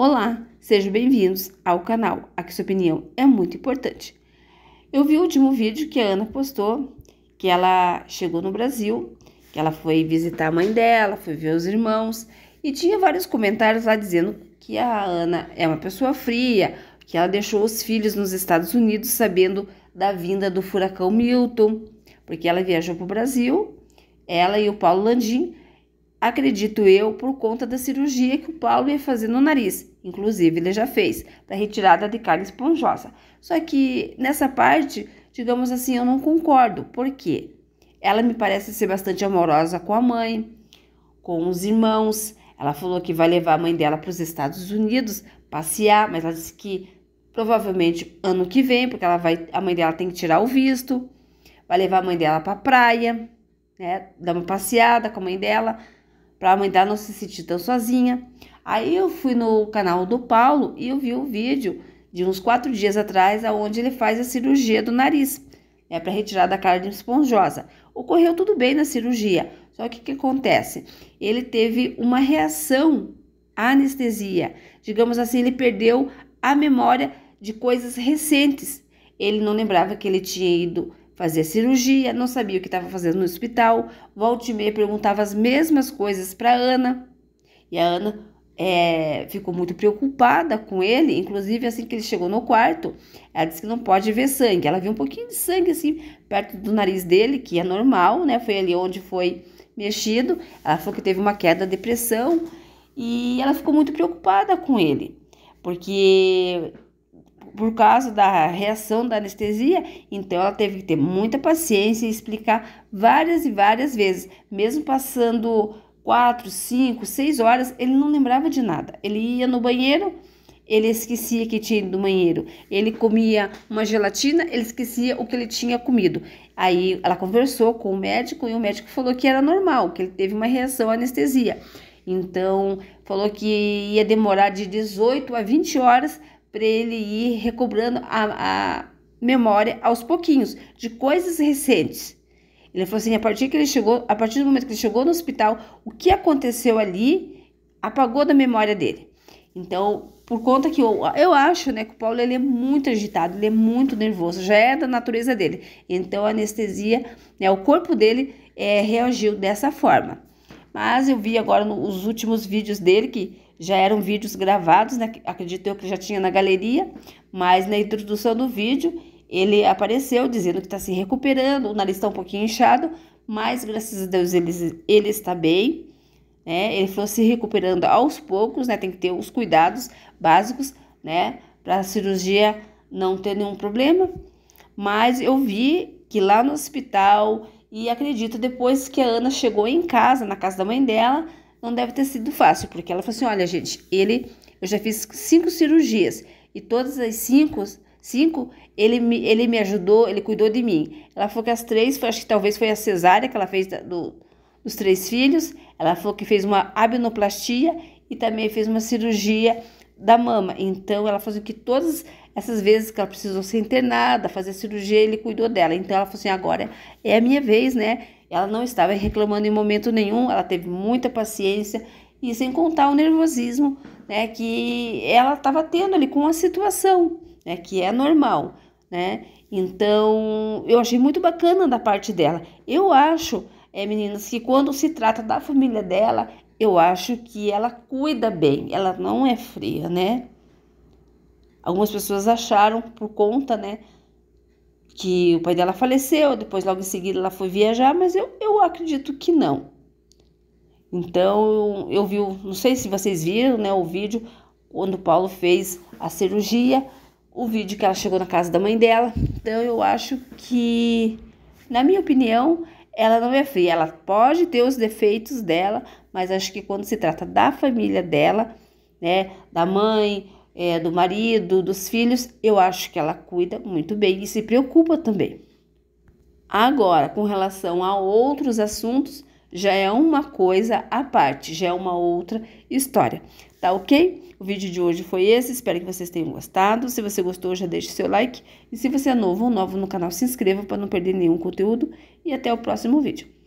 Olá, sejam bem-vindos ao canal. Aqui sua opinião é muito importante. Eu vi o último vídeo que a Ana postou, que ela chegou no Brasil, que ela foi visitar a mãe dela, foi ver os irmãos e tinha vários comentários lá dizendo que a Ana é uma pessoa fria, que ela deixou os filhos nos Estados Unidos sabendo da vinda do furacão Milton, porque ela viajou para o Brasil, ela e o Paulo Landim acredito eu, por conta da cirurgia que o Paulo ia fazer no nariz. Inclusive, ele já fez, da retirada de carne esponjosa. Só que nessa parte, digamos assim, eu não concordo, porque ela me parece ser bastante amorosa com a mãe, com os irmãos. Ela falou que vai levar a mãe dela para os Estados Unidos passear, mas ela disse que provavelmente ano que vem, porque ela vai, a mãe dela tem que tirar o visto, vai levar a mãe dela para a praia, né, dar uma passeada com a mãe dela para aumentar não se sentir tão sozinha. Aí eu fui no canal do Paulo e eu vi um vídeo de uns quatro dias atrás, aonde ele faz a cirurgia do nariz, né, para retirar da carne esponjosa. Ocorreu tudo bem na cirurgia, só que o que acontece? Ele teve uma reação à anestesia. Digamos assim, ele perdeu a memória de coisas recentes. Ele não lembrava que ele tinha ido fazia cirurgia, não sabia o que estava fazendo no hospital, volte e meia perguntava as mesmas coisas para Ana. E a Ana é, ficou muito preocupada com ele, inclusive assim que ele chegou no quarto, ela disse que não pode ver sangue. Ela viu um pouquinho de sangue assim perto do nariz dele, que é normal, né? Foi ali onde foi mexido. Ela falou que teve uma queda, de pressão e ela ficou muito preocupada com ele, porque por causa da reação da anestesia, então ela teve que ter muita paciência e explicar várias e várias vezes, mesmo passando quatro, cinco, seis horas, ele não lembrava de nada. Ele ia no banheiro, ele esquecia que tinha ido no banheiro. Ele comia uma gelatina, ele esquecia o que ele tinha comido. Aí ela conversou com o médico e o médico falou que era normal, que ele teve uma reação à anestesia. Então, falou que ia demorar de 18 a 20 horas para ele ir recobrando a, a memória aos pouquinhos de coisas recentes. Ele falou assim, a partir que ele chegou, a partir do momento que ele chegou no hospital, o que aconteceu ali apagou da memória dele. Então, por conta que eu, eu acho, né, que o Paulo ele é muito agitado, ele é muito nervoso, já é da natureza dele. Então, a anestesia, né, o corpo dele é, reagiu dessa forma. Mas eu vi agora nos últimos vídeos dele que já eram vídeos gravados, né? acredito eu que já tinha na galeria, mas na introdução do vídeo ele apareceu dizendo que está se recuperando, o nariz está um pouquinho inchado, mas graças a Deus ele, ele está bem, né? Ele foi se recuperando aos poucos, né? Tem que ter os cuidados básicos, né? Para a cirurgia não ter nenhum problema. Mas eu vi que lá no hospital, e acredito depois que a Ana chegou em casa, na casa da mãe dela, não deve ter sido fácil, porque ela falou assim: olha, gente, ele, eu já fiz cinco cirurgias e todas as cinco, cinco ele, me, ele me ajudou, ele cuidou de mim. Ela falou que as três, acho que talvez foi a cesárea que ela fez da, do, dos três filhos, ela falou que fez uma abinoplastia e também fez uma cirurgia da mama. Então, ela falou assim, que todas essas vezes que ela precisou ser internada, fazer cirurgia, ele cuidou dela. Então, ela falou assim: agora é a minha vez, né? Ela não estava reclamando em momento nenhum, ela teve muita paciência e sem contar o nervosismo, né, que ela estava tendo ali com a situação, né, que é normal, né? Então, eu achei muito bacana da parte dela. Eu acho, é, meninas, que quando se trata da família dela, eu acho que ela cuida bem, ela não é fria, né? Algumas pessoas acharam por conta, né, que o pai dela faleceu, depois logo em seguida ela foi viajar, mas eu, eu acredito que não. Então eu vi, não sei se vocês viram né, o vídeo quando o Paulo fez a cirurgia, o vídeo que ela chegou na casa da mãe dela. Então eu acho que, na minha opinião, ela não é fria. Ela pode ter os defeitos dela, mas acho que quando se trata da família dela, né, da mãe, é, do marido, dos filhos, eu acho que ela cuida muito bem e se preocupa também. Agora, com relação a outros assuntos, já é uma coisa à parte, já é uma outra história. Tá ok? O vídeo de hoje foi esse, espero que vocês tenham gostado. Se você gostou, já deixe seu like. E se você é novo ou novo no canal, se inscreva para não perder nenhum conteúdo. E até o próximo vídeo.